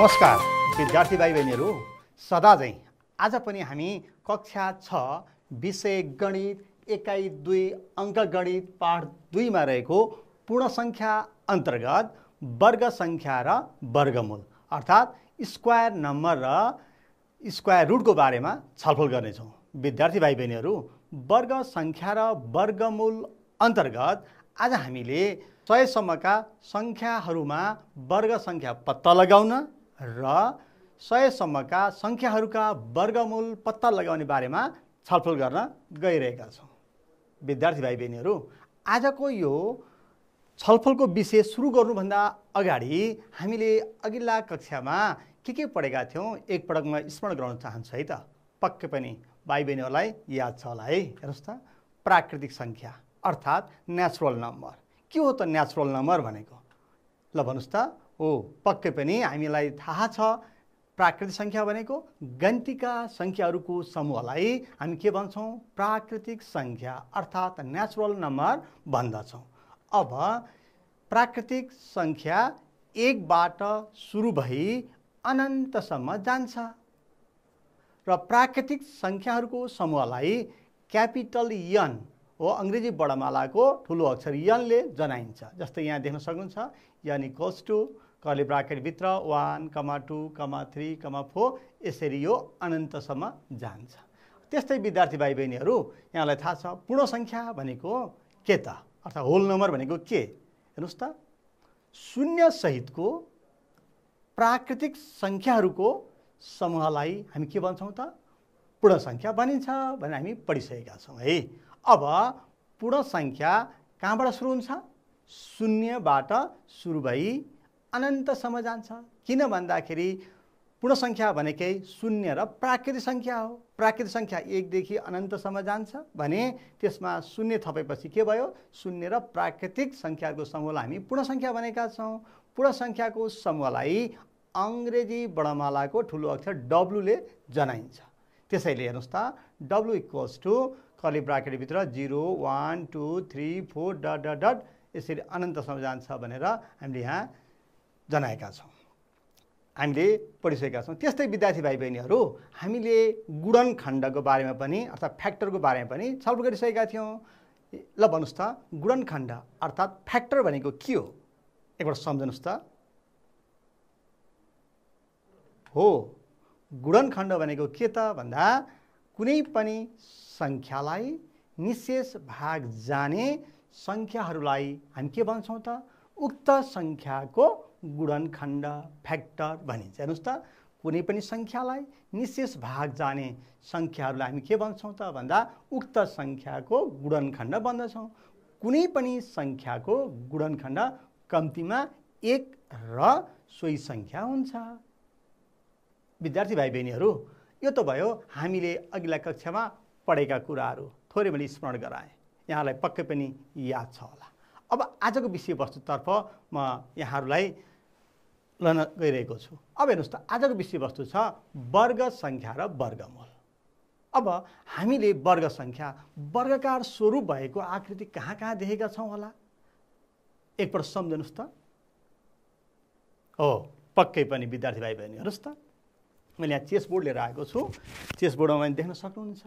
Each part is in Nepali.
नमस्कार विद्यार्थी भाइ बहिनीहरू सदा चाहिँ आज पनि हामी कक्षा छ विषय गणित एकाइ दुई अङ्कगणित पाठ दुईमा रहेको पूर्ण सङ्ख्या अन्तर्गत वर्ग सङ्ख्या र वर्गमूल अर्थात् स्क्वायर नम्बर र स्क्वायर रुटको बारेमा छलफल गर्नेछौँ विद्यार्थी भाइ बहिनीहरू वर्ग सङ्ख्या र वर्गमूल अन्तर्गत आज हामीले सयसम्मका सङ्ख्याहरूमा वर्ग सङ्ख्या पत्ता लगाउन र सयसम्मका सङ्ख्याहरूका वर्गमूल पत्ता लगाउने बारेमा छलफल गर्न गइरहेका छौँ विद्यार्थी भाइ बहिनीहरू आजको यो छलफलको विषय सुरु गर्नुभन्दा अगाडि हामीले अघिल्ला कक्षामा के के पढेका थियौँ एकपटक म स्मरण गराउन चाहन्छु है त पक्कै पनि भाइ बहिनीहरूलाई याद छ होला है हेर्नुहोस् त प्राकृतिक सङ्ख्या अर्थात् नेचुरल नम्बर के हो त नेचुरल नम्बर भनेको ल भन्नुहोस् त हो पक्कै पनि हामीलाई थाहा छ प्राकृतिक सङ्ख्या भनेको गन्तीका सङ्ख्याहरूको समूहलाई हामी के भन्छौँ प्राकृतिक सङ्ख्या अर्थात् नेचुरल नम्बर भन्दछौँ अब प्राकृतिक सङ्ख्या एकबाट सुरु भई अनन्तसम्म जान्छ र प्राकृतिक सङ्ख्याहरूको समूहलाई क्यापिटल यन हो अङ्ग्रेजी बडमालाको ठुलो अक्षर यनले जनाइन्छ जस्तै यहाँ देख्न सक्नुहुन्छ यन इक्वल्स टु कर्ली ब्राकेटभित्र one comma two comma three comma four यसरी यो अनन्तसम्म जान्छ त्यस्तै विद्यार्थी भाइ बहिनीहरू यहाँलाई थाहा छ पूर्ण सङ्ख्या भनेको के त अर्थात् होल नम्बर भनेको के हेर्नुहोस् त शून्यसहितको प्राकृतिक सङ्ख्याहरूको समूहलाई हामी के भन्छौँ त पूर्ण सङ्ख्या भनिन्छ भनेर हामी पढिसकेका छौँ है अब पूर्ण सङ्ख्या कहाँबाट सुरु हुन्छ शून्यबाट सुरु भई अनन्तसम्म जान्छ किन भन्दाखेरि पूर्णसङ्ख्या भनेकै शून्य र प्राकृतिक सङ्ख्या हो प्राकृतिक सङ्ख्या एकदेखि अनन्तसम्म जान्छ भने त्यसमा शून्य थपेपछि के भयो शून्य र प्राकृतिक सङ्ख्याको समूहलाई हामी पूर्णसङ्ख्या भनेका छौँ पूर्णसङ्ख्याको समूहलाई अङ्ग्रेजी वर्णमालाको ठुलो अक्षर डब्लुले जनाइन्छ त्यसैले हेर्नुहोस् त डब्लु इक्वल्स टु कर्ली ब्राकेटभित्र zero one two three four dot dot dot यसरी अनन्तसम्म जान्छ भनेर हामीले यहाँ जनाएका छौँ हामीले पढिसकेका छौँ त्यस्तै विद्यार्थी भाइ बहिनीहरू हामीले गुणनखण्डको खण्डको बारेमा पनि अर्थात् फ्याक्टरको बारेमा पनि छलफल गरिसकेका थियौँ ल भन्नुहोस् त गुणनखण्ड खण्ड अर्थात् फ्याक्टर भनेको के हो एकपल्ट सम्झनुहोस् त हो गुणनखण्ड भनेको के त भन्दा कुनै पनि सङ्ख्यालाई निशेष भाग जाने सङ्ख्याहरूलाई हामी के भन्छौँ त उक्त सङ्ख्याको गुणनखण्ड फ्याक्टर भनिन्छ हेर्नुहोस् त कुनै पनि सङ्ख्यालाई निशेष भाग जाने सङ्ख्याहरूलाई हामी के भन्छौँ त भन्दा उक्त सङ्ख्याको गुणनखण्ड भन्दछौँ कुनै पनि सङ्ख्याको गुणनखण्ड कम्तीमा एक र सोही सङ्ख्या हुन्छ विद्यार्थी भाइ बहिनीहरू यो त भयो हामीले अघिल्ला कक्षामा पढेका कुराहरू थोरै मैले स्मरण गराएँ यहाँलाई पक्कै पनि याद छ होला अब आजको विषयवस्तुतर्फ म यहाँहरूलाई लन गइरहेको छु अब हेर्नुहोस् त आजको विषयवस्तु छ वर्ग सङ्ख्या र वर्गमूल अब हामीले वर्ग सङ्ख्या वर्गकार स्वरूप भएको आकृति कहाँ कहाँ देखेका छौँ होला एकपल्ट सम्झनुहोस् त हो पक्कै पनि विद्यार्थी भाइ बहिनी हेर्नुहोस् त मैले यहाँ चेस बोर्ड लिएर आएको छु चेस बोर्डमा पनि देख्न सक्नुहुन्छ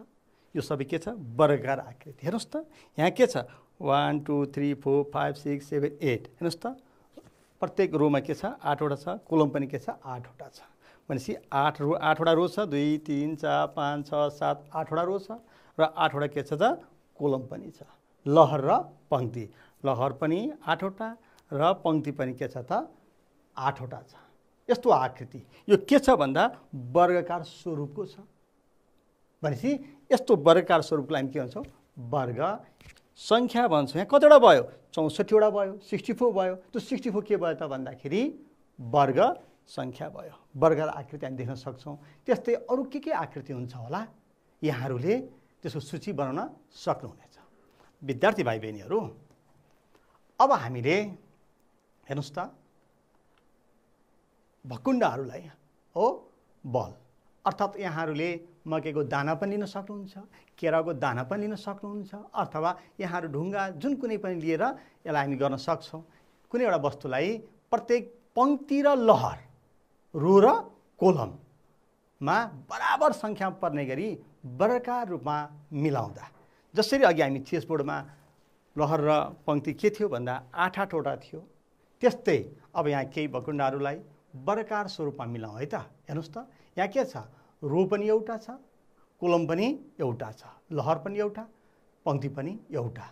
यो सबै के छ वर्गकार आकृति हेर्नुहोस् त यहाँ के छ one two three four five six seven eight हेर्नुहोस् त प्रत्येक रोमा के छ आठवटा छ कोलम पनि के छ आठवटा छ भनेपछि आठ रो आठवटा रो छ दुई तिन चार पाँच छ सात आठवटा रो छ र आठवटा के छ त कोलम पनि छ लहर र पङ्क्ति लहर पनि आठवटा र पङ्क्ति पनि के छ त आठवटा छ यस्तो आकृति यो के छ भन्दा वर्गकार स्वरूपको छ भनेपछि यस्तो वर्गकार स्वरूपलाई हामी के भन्छौँ वर्ग सङ्ख्या भन्छौँ यहाँ कतिवटा भयो चौसठीवटा भयो सिक्सटी फोर भयो त्यो सिक्सटी फोर के भयो त भन्दाखेरि वर्ग सङ्ख्या भयो वर्ग आकृति हामी देख्न सक्छौँ त्यस्तै अरू के के आकृति हुन्छ होला यहाँहरूले त्यसको सूची बनाउन सक्नुहुनेछ विद्यार्थी भाइ बहिनीहरू अब हामीले हेर्नुहोस् त भकुण्डहरूलाई हो बल अर्थात् यहाँहरूले मकैको दाना पनि लिन सक्नुहुन्छ केराको दाना पनि लिन सक्नुहुन्छ अथवा यहाँहरू ढुङ्गा जुन कुनै पनि लिएर यसलाई हामी गर्न सक्छौँ कुनै एउटा वस्तुलाई प्रत्येक पङ्क्ति र लहर रु र कोलममा बराबर सङ्ख्या पर्ने गरी बरकार रूपमा मिलाउँदा जसरी अघि हामी चेसबोर्डमा लहर र पङ्क्ति के थियो भन्दा आठ आठवटा थियो त्यस्तै अब यहाँ केही भकुण्डाहरूलाई बरकार स्वरूपमा मिलाउँ है त हेर्नुहोस् त यहाँ के छ रो पनि एउटा छ कोलम पनि एउटा छ लहर पनि एउटा पङ्क्ति पनि एउटा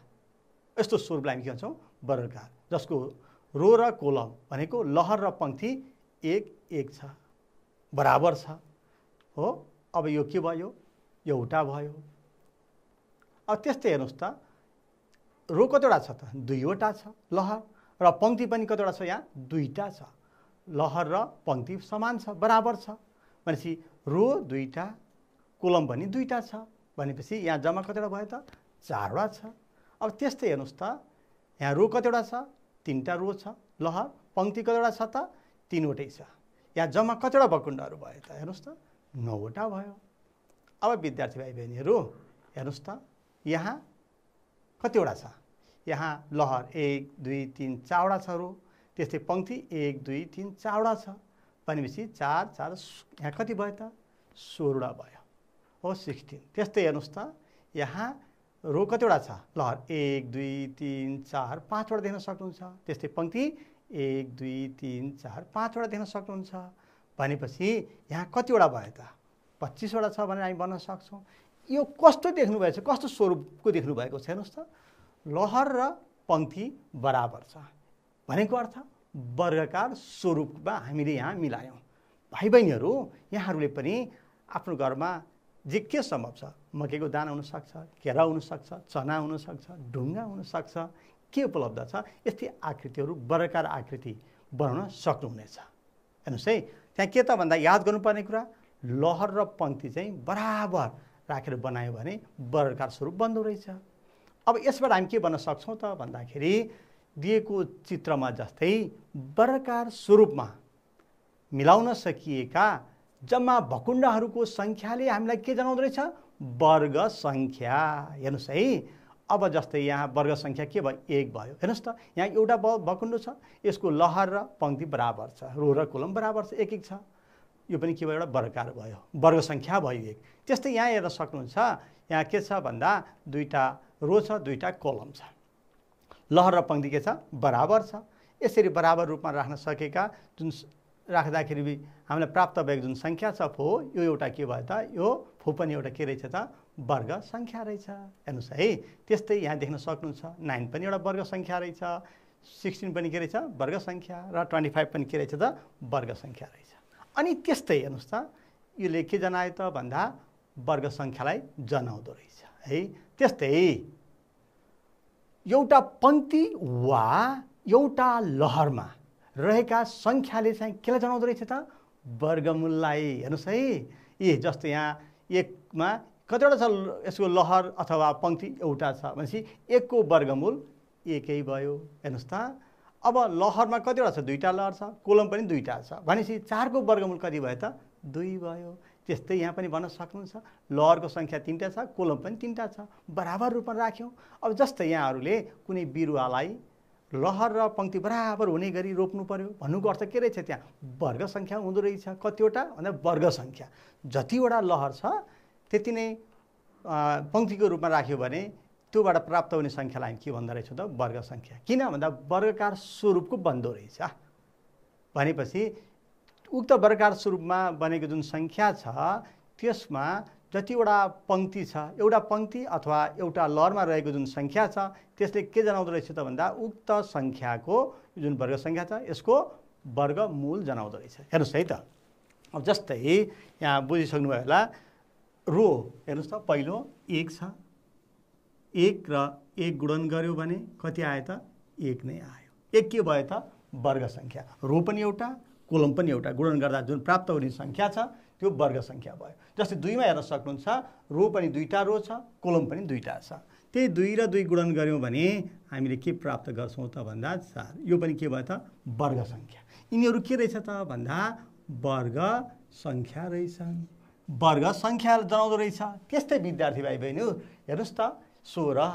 यस्तो स्वरूपलाई हामी के भन्छौँ वर्गकार जसको रो र कोलम भनेको लहर र पङ्क्ति एक एक छ बराबर छ हो अब यो के भयो एउटा भयो अब त्यस्तै हेर्नुहोस् त रो कतिवटा छ त दुईवटा छ लहर र पङ्क्ति पनि कतिवटा छ यहाँ दुईवटा छ लहर र पङ्क्ति समान छ बराबर छ भनेपछि रो दुईवटा कुलम पनि दुईवटा छ भनेपछि यहाँ जम्मा कतिवटा भयो त चारवटा छ अब त्यस्तै हेर्नुहोस् त यहाँ रो कतिवटा छ तिनवटा रो छ लहर पङ्क्ति कतिवटा छ त तिनवटै छ यहाँ जम्मा कतिवटा भकुण्डहरू भयो त हेर्नुहोस् त नौवटा भयो अब विद्यार्थी भाइ बहिनीहरू हेर्नुहोस् त यहाँ कतिवटा छ यहाँ लहर एक दुई तिन चारवटा छ रो त्यस्तै पङ्क्ति एक दुई तिन चारवटा छ भनेपछि चार चार यहाँ कति भयो त सोह्र भयो हो सिक्सटिन त्यस्तै हेर्नुहोस् त यहाँ रो कतिवटा छ लहर एक दुई तिन चार पाँचवटा देख्न सक्नुहुन्छ त्यस्तै पङ्क्ति एक दुई तिन चार पाँचवटा देख्न सक्नुहुन्छ भनेपछि यहाँ कतिवटा भयो त पच्चिसवटा छ भनेर हामी भन्न सक्छौँ यो कस्तो देख्नुभएको छ कस्तो स्वरूपको देख्नुभएको छ हेर्नुहोस् त लहर र पङ्क्ति बराबर छ भनेको अर्थ वर्गकार स्वरूपमा हामीले यहाँ मिलायौँ भाइ बहिनीहरू यहाँहरूले पनि आफ्नो घरमा जे के सम्भव छ मकैको दाना हुनसक्छ केरा हुनसक्छ चना हुनसक्छ ढुङ्गा हुनसक्छ के उपलब्ध छ यस्तै आकृतिहरू वर्गकार आकृति बनाउन सक्नुहुनेछ हेर्नुहोस् है त्यहाँ के त भन्दा याद गर्नुपर्ने कुरा लहर र पङ्क्ति चाहिँ बराबर राखेर बनायो भने वर्गकार स्वरूप बन्दो रहेछ अब यसबाट हामी के भन्न सक्छौँ त भन्दाखेरि दिएको चित्रमा जस्तै वर्गाकार स्वरूपमा मिलाउन सकिएका जम्मा भकुण्डहरूको सङ्ख्याले हामीलाई के जनाउँदो रहेछ वर्ग सङ्ख्या हेर्नुहोस् है अब जस्तै यहाँ वर्ग सङ्ख्या के भयो एक भयो हेर्नुहोस् त यहाँ एउटा ब भकुण्डो छ यसको लहर र पङ्क्ति बराबर छ रो र कोलम बराबर छ एक एक छ यो पनि के भयो एउटा वर्गकार भयो वर्ग सङ्ख्या भयो एक त्यस्तै यहाँ हेर्न सक्नुहुन्छ यहाँ के छ भन्दा दुईवटा रो छ दुईवटा कोलम छ लहर र पङ्क्ति के छ बराबर छ यसरी बराबर रूपमा राख्न सकेका जुन राख्दाखेरि हामीलाई प्राप्त भएको जुन सङ्ख्या छ फो यो एउटा के भयो त यो फो पनि एउटा के रहेछ त वर्ग सङ्ख्या रहेछ हेर्नुहोस् है त्यस्तै यहाँ देख्न सक्नुहुन्छ नाइन पनि एउटा वर्ग सङ्ख्या रहेछ सिक्सटिन पनि के रहेछ वर्ग सङ्ख्या र ट्वेन्टी फाइभ पनि के रहेछ त वर्ग सङ्ख्या रहेछ अनि त्यस्तै हेर्नुहोस् त यसले के जनायो त भन्दा वर्ग सङ्ख्यालाई जनाउँदो रहेछ है त्यस्तै एउटा पङ्क्ति वा एउटा लहरमा रहेका सङ्ख्याले चाहिँ केलाई जनाउँदो रहेछ त वर्गमूललाई हेर्नुहोस् है ए जस्तो यहाँ एकमा कतिवटा छ यसको लहर अथवा पङ्क्ति एउटा छ भनेपछि एकको वर्गमूल एकै भयो हेर्नुहोस् त अब लहरमा कतिवटा छ दुईवटा लहर छ कोलम पनि दुईवटा छ भनेपछि चारको वर्गमूल कति भयो त दुई भयो त्यस्तै यहाँ पनि भन्न सक्नुहुन्छ लहरको सङ्ख्या तिनवटा छ कोलम पनि तिनवटा छ बराबर रूपमा राख्यौँ अब जस्तै यहाँहरूले कुनै बिरुवालाई लहर र पङ्क्ति बराबर हुने गरी रोप्नु पऱ्यो भन्नुको अर्थ के रहेछ त्यहाँ वर्ग सङ्ख्या हुँदो रहेछ कतिवटा भन्दा वर्ग सङ्ख्या जतिवटा लहर छ त्यति नै पङ्क्तिको रूपमा राख्यो भने त्योबाट प्राप्त हुने सङ्ख्यालाई हामी के भन्दो रहेछौँ त वर्ग सङ्ख्या किन भन्दा वर्गकार स्वरूपको बन्दो रहेछ भनेपछि उक्त वर्गकार स्वरूपमा बनेको जुन सङ्ख्या छ त्यसमा जतिवटा पङ्क्ति छ एउटा पङ्क्ति अथवा एउटा लहरमा रहेको जुन सङ्ख्या छ त्यसले के जनाउँदो रहेछ त भन्दा उक्त सङ्ख्याको जुन वर्ग सङ्ख्या छ यसको वर्गमूल जनाउँदो रहेछ हेर्नुहोस् है त अब जस्तै यहाँ बुझिसक्नुभयो होला रो हेर्नुहोस् त पहिलो एक छ एक र एक गुणन गऱ्यो भने कति आयो त एक नै आयो एक के भयो त वर्ग सङ्ख्या रो पनि एउटा कोलम पनि एउटा गुणन गर्दा जुन प्राप्त हुने सङ्ख्या छ त्यो वर्ग सङ्ख्या भयो जस्तै दुईमा हेर्न सक्नुहुन्छ रो पनि दुईवटा रो छ कोलम पनि दुईवटा छ त्यही दुई र दुई गुणन गऱ्यौँ भने हामीले के प्राप्त गर्छौँ त भन्दा चार यो पनि के भयो त वर्ग सङ्ख्या यिनीहरू के रहेछ त भन्दा वर्ग सङ्ख्या रहेछन् वर्ग सङ्ख्या जनाउँदो रहेछ त्यस्तै विद्यार्थी भाइ बहिनी हेर्नुहोस् त सोह्र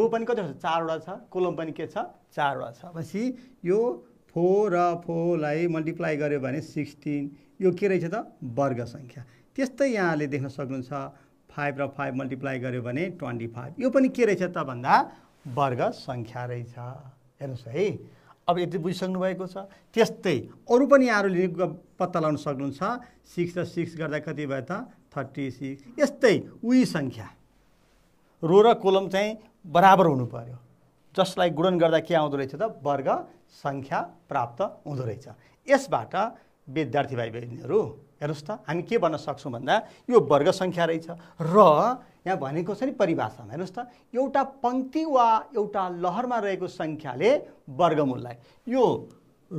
रो पनि कतिवटा छ चारवटा छ कोलम पनि के छ चारवटा छ भनेपछि यो फोर र फोरलाई मल्टिप्लाई गऱ्यो भने सिक्सटिन यो के रहेछ त वर्ग सङ्ख्या त्यस्तै यहाँले देख्न सक्नुहुन्छ फाइभ र फाइभ मल्टिप्लाई गऱ्यो भने ट्वेन्टी फाइभ यो पनि के रहेछ त भन्दा वर्ग सङ्ख्या रहेछ हेर्नुहोस् है अब यति बुझिसक्नु भएको छ त्यस्तै अरू पनि यहाँहरूले पत्ता लगाउन सक्नुहुन्छ सिक्स र सिक्स गर्दा कति भयो त थर्टी सिक्स यस्तै उही सङ्ख्या रो र कोलम चाहिँ बराबर हुनु पऱ्यो जसलाई गुणन गर्दा के आउँदो रहेछ त वर्ग सङ्ख्या प्राप्त हुँदो रहेछ यसबाट विद्यार्थी भाइ बहिनीहरू हेर्नुहोस् त हामी के भन्न सक्छौँ भन्दा यो वर्ग सङ्ख्या रहेछ र यहाँ भनेको छ नि परिभाषामा हेर्नुहोस् त एउटा पङ्क्ति वा एउटा लहरमा रहेको सङ्ख्याले वर्गमूललाई यो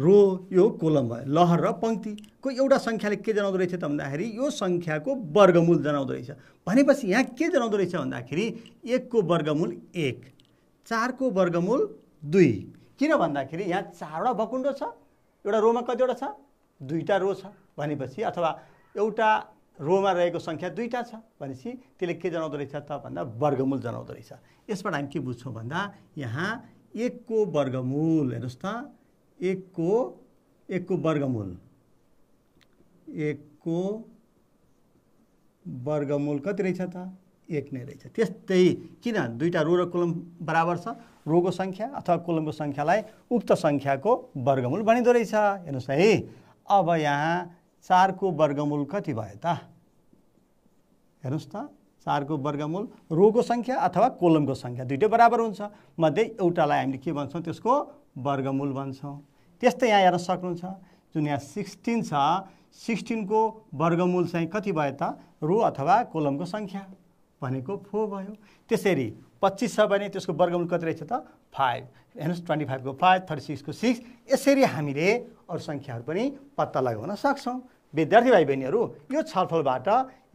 रो यो कोलम भयो लहर र पङ्क्तिको एउटा सङ्ख्याले के जनाउँदो रहेछ त भन्दाखेरि यो सङ्ख्याको वर्गमूल जनाउँदो रहेछ भनेपछि यहाँ के जनाउँदो रहेछ भन्दाखेरि एकको वर्गमूल एक चारको वर्गमूल दुई किन भन्दाखेरि यहाँ चारवटा बकुण्डो छ एउटा रोमा कतिवटा छ दुईवटा रो छ भनेपछि अथवा एउटा रोमा रहेको सङ्ख्या दुईवटा छ भनेपछि त्यसले के जनाउँदो रहेछ त भन्दा वर्गमूल जनाउँदो रहेछ यसबाट हामी के बुझ्छौँ भन्दा यहाँ एकको वर्गमूल हेर्नुहोस् त एकको एकको वर्गमूल एकको वर्गमूल कति रहेछ त एक नै रहेछ त्यस्तै किन दुईवटा रो र कुलम बराबर छ रोको सङ्ख्या अथवा कोलमको सङ्ख्यालाई उक्त सङ्ख्याको वर्गमूल भनिँदो रहेछ हेर्नुहोस् है अब यहाँ चारको वर्गमूल कति भयो त हेर्नुहोस् त चारको वर्गमूल रोको सङ्ख्या अथवा कोलमको सङ्ख्या दुइटै बराबर हुन्छ मध्ये एउटालाई हामीले के भन्छौँ त्यसको वर्गमूल भन्छौँ त्यस्तै यहाँ हेर्न सक्नुहुन्छ जुन यहाँ सिक्सटिन छ सिक्सटिनको वर्गमूल चाहिँ कति भयो त रो अथवा कोलमको सङ्ख्या भनेको फो भयो त्यसरी पच्चिस छ भने त्यसको वर्गमूल कति रहेछ त फाइभ हेर्नुहोस् ट्वेन्टी फाइभको फाइभ थर्टी सिक्सको सिक्स यसरी हामीले अरू सङ्ख्याहरू पनि पत्ता लगाउन सक्छौँ विद्यार्थी भाइ बहिनीहरू यो छलफलबाट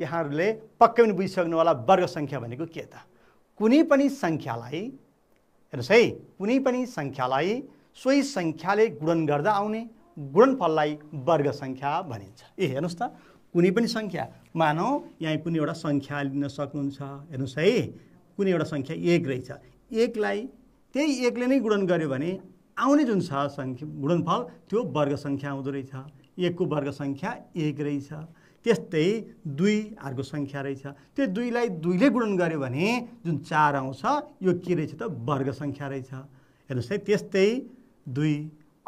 यहाँहरूले पक्कै पनि बुझिसक्नुवाला वर्ग सङ्ख्या भनेको के त कुनै पनि सङ्ख्यालाई हेर्नुहोस् है कुनै पनि सङ्ख्यालाई सोही सङ्ख्याले गुणन गर्दा आउने गुणनफललाई वर्ग सङ्ख्या भनिन्छ ए हेर्नुहोस् त कुनै पनि सङ्ख्या मानौ यहाँ पनि एउटा सङ्ख्या लिन सक्नुहुन्छ हेर्नुहोस् है कुनै एउटा सङ्ख्या एक रहेछ एकलाई त्यही एकले नै गुणन गर्यो भने आउने जुन छ सङ्ख्या गुणनफल त्यो वर्ग सङ्ख्या आउँदो रहेछ एकको वर्ग सङ्ख्या एक रहेछ त्यस्तै दुई अर्को सङ्ख्या रहेछ त्यो दुईलाई दुईले गुणन गऱ्यो भने जुन चार आउँछ यो के रहेछ त वर्ग सङ्ख्या रहेछ हेर्नुहोस् है त्यस्तै दुई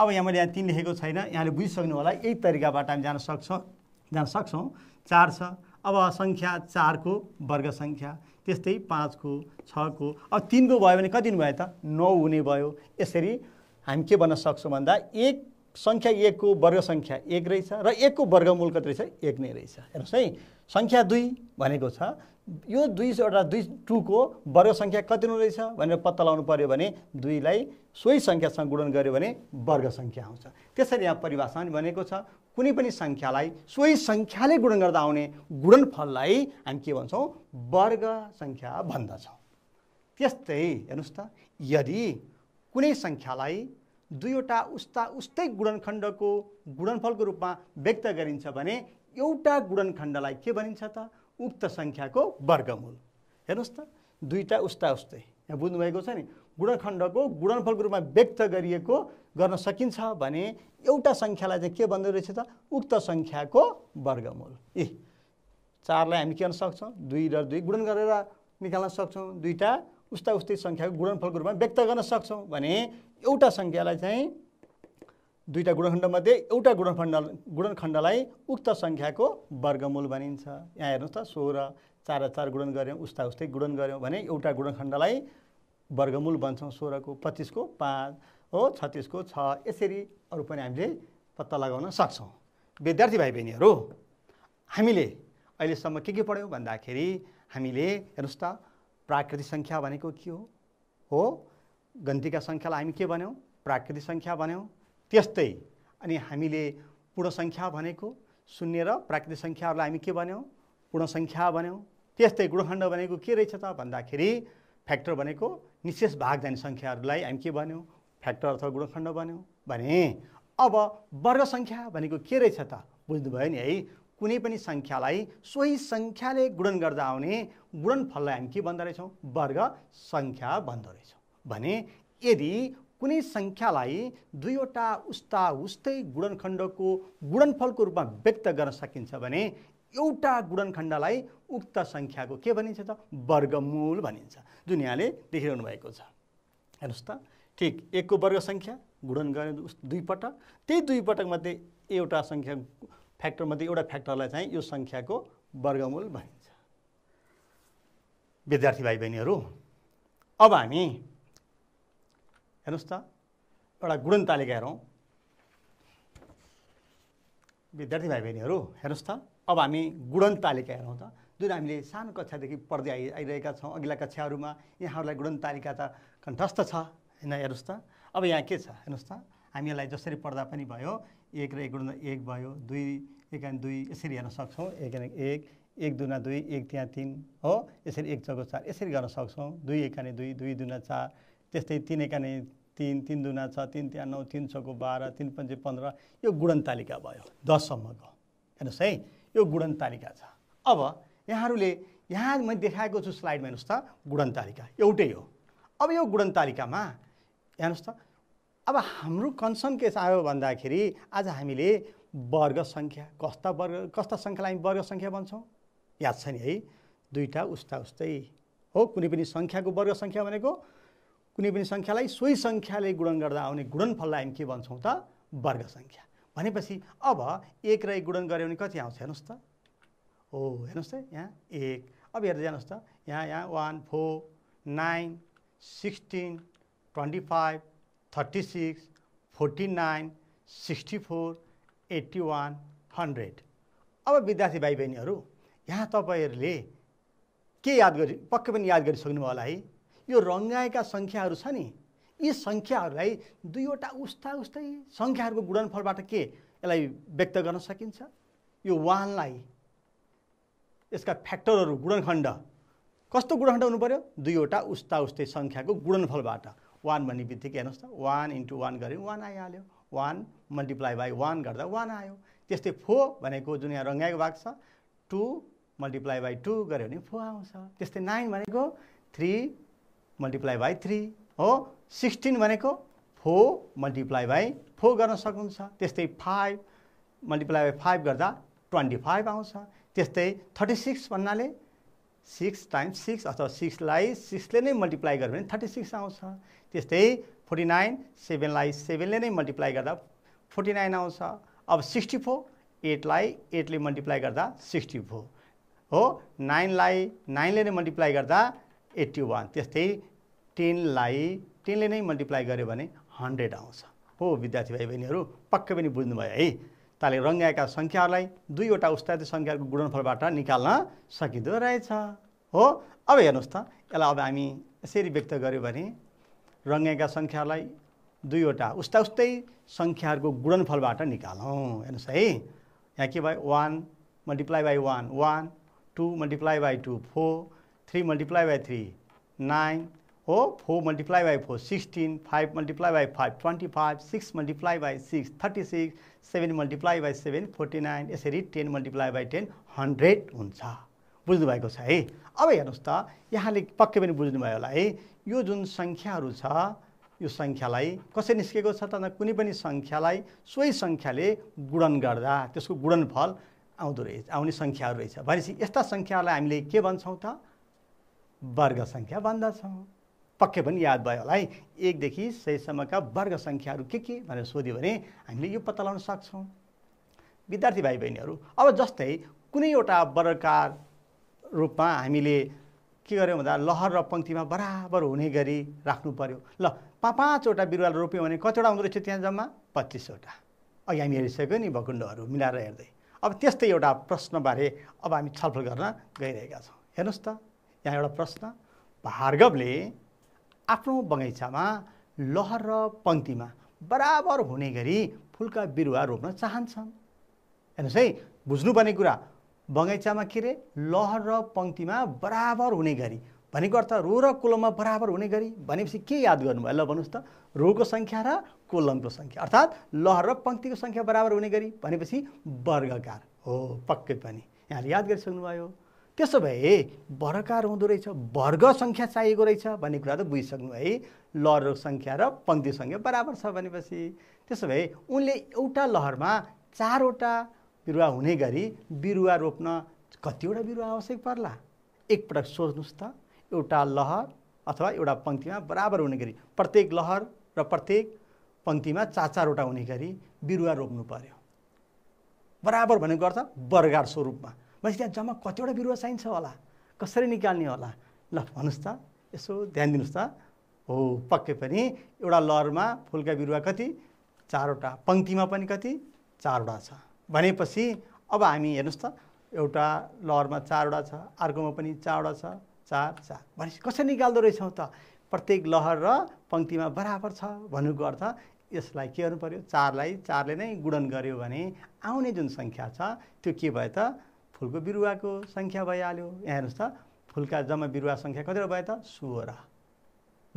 अब यहाँ मैले यहाँ तिन लेखेको छैन यहाँले बुझिसक्नु होला यही तरिकाबाट हामी जान सक्छौँ जान सक्छौँ चार छ अब सङ्ख्या चारको वर्ग सङ्ख्या त्यस्तै पाँचको छको अब तिनको भयो भने कति भयो त नौ हुने भयो यसरी हामी के भन्न सक्छौँ भन्दा एक सङ्ख्या एकको वर्ग सङ्ख्या एक रहेछ र एकको वर्गमूल कति रहेछ एक नै रहेछ हेर्नुहोस् है सङ्ख्या दुई भनेको छ यो दुई एउटा दुई टूको वर्ग सङ्ख्या कति हुनु रहेछ भनेर पत्ता लगाउनु पऱ्यो भने दुईलाई सोही सङ्ख्यासँग गुणन गऱ्यो भने वर्ग सङ्ख्या आउँछ त्यसरी यहाँ परिभाषा पनि भनेको छ कुनै पनि सङ्ख्यालाई सोही सङ्ख्याले गुणन गर्दा आउने गुणनफललाई हामी के भन्छौँ वर्ग सङ्ख्या भन्दछौँ त्यस्तै हेर्नुहोस् त यदि कुनै सङ्ख्यालाई दुईवटा उस्ता उस्तै गुणनखण्डको गुणनफलको रूपमा व्यक्त गरिन्छ भने एउटा गुणनखण्डलाई के भनिन्छ त उक्त सङ्ख्याको वर्गमूल हेर्नुहोस् त दुईवटा उस्ता उस्तै यहाँ बुझ्नुभएको छ नि गुणनखण्डको गुणनफलको रूपमा व्यक्त गरिएको गर्न सकिन्छ भने एउटा सङ्ख्यालाई चाहिँ के भन्दो रहेछ त उक्त सङ्ख्याको वर्गमूल ए चारलाई हामी के गर्न सक्छौँ दुई र दुई गुणन गरेर निकाल्न सक्छौँ दुईवटा उस्ता उस्तै सङ्ख्याको गुणनफलको रूपमा व्यक्त गर्न सक्छौँ भने एउटा सङ्ख्यालाई चाहिँ दुईवटा गुणखण्डमध्ये एउटा गुणखण्ड गुणनखण्डलाई उक्त सङ्ख्याको वर्गमूल भनिन्छ यहाँ हेर्नुहोस् त सोह्र चार र चार गुणन गऱ्यौँ उस्ता उस्तै गुणन गऱ्यौँ भने एउटा गुणखण्डलाई वर्गमूल भन्छौँ सोह्रको पच्चिसको पाँच हो छत्तिसको छ यसरी अरू पनि हामीले पत्ता लगाउन सक्छौँ विद्यार्थी भाइ बहिनीहरू हामीले अहिलेसम्म के के पढ्यौँ भन्दाखेरि हामीले हेर्नुहोस् त प्राकृतिक सङ्ख्या भनेको के हो हो गन्तीका सङ्ख्यालाई हामी के भन्यौँ प्राकृतिक सङ्ख्या भन्यौँ त्यस्तै अनि हामीले पूर्ण सङ्ख्या भनेको शून्य र प्राकृतिक सङ्ख्याहरूलाई हामी के भन्यौँ पूर्ण सङ्ख्या भन्यौँ त्यस्तै गुणखण्ड भनेको के रहेछ त भन्दाखेरि फ्याक्टर भनेको निशेष भाग जाने सङ्ख्याहरूलाई हामी के भन्यौँ फ्याक्टर अथवा गुणखण्ड बन्यो भने अब वर्ग सङ्ख्या भनेको के रहेछ त बुझ्नुभयो नि है कुनै पनि सङ्ख्यालाई सोही सङ्ख्याले गुणन गर्दा आउने गुणनफललाई हामी के भन्दो रहेछौँ वर्ग सङ्ख्या भन्दो भने यदि कुनै सङ्ख्यालाई दुईवटा उस्ता उस्तै गुणनखण्डको गुणनफलको रूपमा व्यक्त गर्न सकिन्छ भने एउटा गुणनखण्डलाई उक्त सङ्ख्याको के भनिन्छ त वर्गमूल भनिन्छ दुनियाँले देखिरहनु भएको छ हेर्नुहोस् त ठिक एकको वर्ग सङ्ख्या गुणन गर्ने दुई पटक त्यही दुई दुईपटकमध्ये एउटा सङ्ख्या फ्याक्टरमध्ये एउटा फ्याक्टरलाई चाहिँ यो सङ्ख्याको वर्गमूल भनिन्छ विद्यार्थी भाइ बहिनीहरू अब हामी हेर्नुहोस् त एउटा गुणन तालिका हेरौँ विद्यार्थी भाइ बहिनीहरू हेर्नुहोस् त अब हामी गुणन तालिका हेरौँ त जुन हामीले सानो कक्षादेखि पढ्दै आइ आइरहेका छौँ अघिल्ला कक्षाहरूमा यहाँहरूलाई गुणन तालिका त कण्ठस्थ छ होइन हेर्नुहोस् त अब यहाँ के छ हेर्नुहोस् त हामीलाई जसरी पढ्दा पनि भयो एक र एक गुणा एक भयो दुई एक दुई यसरी हेर्न सक्छौँ एक एक एक दुना दुई एक त्यहाँ तिन हो यसरी एक चौको चार यसरी गर्न सक्छौँ दुई एक अनि दुई दुई दुना चार त्यस्तै तिन अनि तिन तिन दुना छ तिन त्यहाँ नौ तिन छको बाह्र तिन पञ्च पन्ध्र यो गुणन तालिका भयो दससम्मको हेर्नुहोस् है यो गुणन तालिका छ अब यहाँहरूले यहाँ मैले देखाएको छु स्लाइडमा हेर्नुहोस् त गुणन तालिका एउटै हो अब यो गुणन तालिकामा हेर्नुहोस् त अब हाम्रो कन्सर्न के आयो भन्दाखेरि आज हामीले वर्ग सङ्ख्या कस्ता वर्ग कस्ता सङ्ख्यालाई हामी वर्ग सङ्ख्या भन्छौँ याद छ नि है दुईवटा उस्ता उस्तै हो कुनै पनि सङ्ख्याको वर्ग सङ्ख्या भनेको कुनै पनि सङ्ख्यालाई सोही सङ्ख्याले गुणन गर्दा आउने गुणनफललाई हामी के भन्छौँ त वर्ग सङ्ख्या भनेपछि अब एक र एक गुणन गऱ्यो भने कति आउँछ हेर्नुहोस् त हो हेर्नुहोस् त यहाँ एक अब हेर्दै जानुहोस् त यहाँ यहाँ वान फोर नाइन सिक्सटिन 25, 36, 49, 64, 81, 100 अब विद्यार्थी भाइ बहिनीहरू यहाँ तपाईँहरूले के याद गरि पक्कै पनि याद गरिसक्नु होला है यो रङ्गाएका सङ्ख्याहरू छ नि यी सङ्ख्याहरूलाई दुईवटा उस्ता उस्तै सङ्ख्याहरूको गुणनफलबाट के यसलाई व्यक्त गर्न सकिन्छ यो वानलाई यसका फ्याक्टरहरू गुणनखण्ड कस्तो गुणनखण्ड हुनु पऱ्यो दुईवटा उस्ता उस्तै सङ्ख्याको गुणनफलबाट वान भन्ने बित्तिकै हेर्नुहोस् त वान इन्टु वान गऱ्यो वान आइहाल्यो वान मल्टिप्लाई बाई वान गर्दा वान आयो त्यस्तै फो भनेको जुन यहाँ रङ्गाएको भाग छ टु मल्टिप्लाई बाई टू गऱ्यो भने फोर आउँछ त्यस्तै नाइन भनेको थ्री मल्टिप्लाई बाई थ्री हो सिक्सटिन भनेको फोर मल्टिप्लाई बाई फोर गर्न सक्नुहुन्छ त्यस्तै फाइभ मल्टिप्लाई बाई फाइभ गर्दा ट्वेन्टी फाइभ आउँछ त्यस्तै थर्टी सिक्स भन्नाले सिक्स टाइम्स सिक्स अथवा सिक्सलाई सिक्सले नै मल्टिप्लाई गर्यो भने थर्टी सिक्स आउँछ त्यस्तै फोर्टी नाइन सेभेनलाई सेभेनले नै मल्टिप्लाई गर्दा फोर्टी नाइन आउँछ अब सिक्सटी फोर एटलाई एटले मल्टिप्लाई गर्दा सिक्सटी फोर हो नाइनलाई नाइनले नै मल्टिप्लाई गर्दा एट्टी वान त्यस्तै टेनलाई टेनले नै मल्टिप्लाई गर्यो भने हन्ड्रेड आउँछ हो विद्यार्थी भाइ बहिनीहरू पक्कै पनि बुझ्नुभयो है ताले रङ्गाएका सङ्ख्याहरूलाई दुईवटा उस्तादी सङ्ख्याहरूको गुणनफलबाट निकाल्न सकिँदो रहेछ हो अब हेर्नुहोस् त यसलाई अब हामी यसरी व्यक्त गऱ्यौँ भने रङ्गाएका सङ्ख्याहरूलाई दुईवटा उस्ता उस्तै सङ्ख्याहरूको गुणनफलबाट निकालौँ हेर्नुहोस् है यहाँ के भयो one multiply by one one two multiply by two four three multiply by three nine हो four multiply by four sixteen five multiply by five twenty five six multiply by six thirty six seven multiply by seven forty nine यसरी ten multiply by ten hundred हुन्छ बुझ्नुभएको छ है अब हेर्नुहोस् त यहाँले पक्कै पनि बुझ्नुभयो होला है यो जुन सङ्ख्याहरू छ यो सङ्ख्यालाई कसरी निस्केको छ त कुनै पनि सङ्ख्यालाई सोही सङ्ख्याले गुणन गर्दा त्यसको गुणनफल आउँदो रहेछ आउने सङ्ख्याहरू रहेछ भनेपछि यस्ता सङ्ख्याहरूलाई हामीले के भन्छौँ त वर्ग सङ्ख्या भन्दछौँ पक्कै पनि याद भयो होला है एकदेखि सयसम्मका वर्ग सङ्ख्याहरू के के भनेर सोध्यो भने हामीले यो पत्ता लगाउन सक्छौँ विद्यार्थी भाइ बहिनीहरू अब जस्तै कुनै एउटा वर्गकार रूपमा हामीले के गर्यौँ भन्दा लहर र पङ्क्तिमा बराबर हुने गरी राख्नु पऱ्यो ल पाँच पाँचवटा बिरुवा रोप्यौँ भने कतिवटा हुँदो रहेछ त्यहाँ जम्मा पच्चिसवटा अघि हामी हेरिसक्यौँ नि भकुण्डहरू मिलाएर हेर्दै अब त्यस्तै एउटा प्रश्नबारे अब हामी छलफल गर्न गइरहेका छौँ हेर्नुहोस् त यहाँ एउटा प्रश्न भार्गवले आफ्नो बगैँचामा लहर र पङ्क्तिमा बराबर हुने गरी फुलका बिरुवा रोप्न चाहन्छन् हेर्नुहोस् है बुझ्नुपर्ने कुरा बगैँचामा के अरे लहर र पङ्क्तिमा बराबर हुने गरी भनेको अर्थ रो र कोलममा बराबर हुने गरी भनेपछि के याद गर्नुभयो ल भन्नुहोस् त रोको सङ्ख्या र कोलमको सङ्ख्या अर्थात् लहर र पङ्क्तिको सङ्ख्या बराबर हुने गरी भनेपछि वर्गकार हो पक्कै पनि यहाँले याद गरिसक्नुभयो त्यसो भए वर्कार हुँदो रहेछ वर्ग सङ्ख्या चाहिएको रहेछ भन्ने कुरा त बुझिसक्नु है लहरको सङ्ख्या र पङ्क्ति सङ्ख्या बराबर छ भनेपछि त्यसो भए उनले एउटा लहरमा चारवटा बिरुवा हुने गरी बिरुवा रोप्न कतिवटा बिरुवा आवश्यक पर्ला एकपटक सोच्नुहोस् त एउटा लहर अथवा एउटा पङ्क्तिमा बराबर हुने गरी प्रत्येक लहर र प्रत्येक पङ्क्तिमा चार चारवटा हुने गरी बिरुवा रोप्नु पर्यो बराबर भनेको अर्थ वर्गार स्वरूपमा भनेपछि त्यहाँ जम्मा कतिवटा बिरुवा चाहिन्छ होला कसरी निकाल्ने होला ल भन्नुहोस् त यसो ध्यान दिनुहोस् त हो पक्कै पनि एउटा लहरमा फुलका बिरुवा कति चारवटा पङ्क्तिमा पनि कति चारवटा छ भनेपछि अब हामी हेर्नुहोस् त एउटा लहरमा चारवटा छ अर्कोमा पनि चारवटा छ चार चार भनेपछि कसरी निकाल्दो रहेछौँ त प्रत्येक लहर र पङ्क्तिमा बराबर छ भन्नुको अर्थ यसलाई के गर्नु पऱ्यो चारलाई चारले नै गुणन गऱ्यो भने आउने जुन सङ्ख्या छ त्यो के भयो त फुलको बिरुवाको सङ्ख्या भइहाल्यो यहाँ हेर्नुहोस् त फुलका जम्मा बिरुवा सङ्ख्या कतिवटा भयो त सोह्र